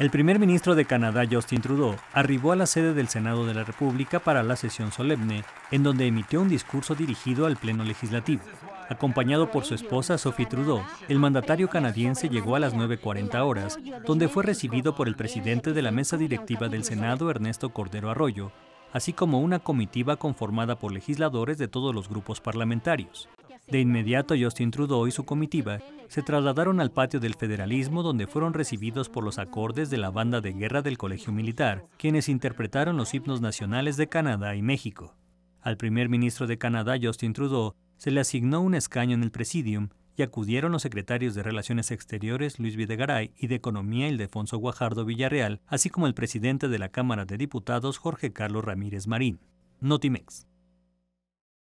El primer ministro de Canadá, Justin Trudeau, arribó a la sede del Senado de la República para la sesión solemne, en donde emitió un discurso dirigido al Pleno Legislativo. Acompañado por su esposa Sophie Trudeau, el mandatario canadiense llegó a las 9.40 horas, donde fue recibido por el presidente de la mesa directiva del Senado, Ernesto Cordero Arroyo, así como una comitiva conformada por legisladores de todos los grupos parlamentarios. De inmediato Justin Trudeau y su comitiva se trasladaron al patio del federalismo donde fueron recibidos por los acordes de la banda de guerra del Colegio Militar, quienes interpretaron los himnos nacionales de Canadá y México. Al primer ministro de Canadá, Justin Trudeau, se le asignó un escaño en el Presidium y acudieron los secretarios de Relaciones Exteriores Luis Videgaray y de Economía Ildefonso Guajardo Villarreal, así como el presidente de la Cámara de Diputados Jorge Carlos Ramírez Marín. Notimex.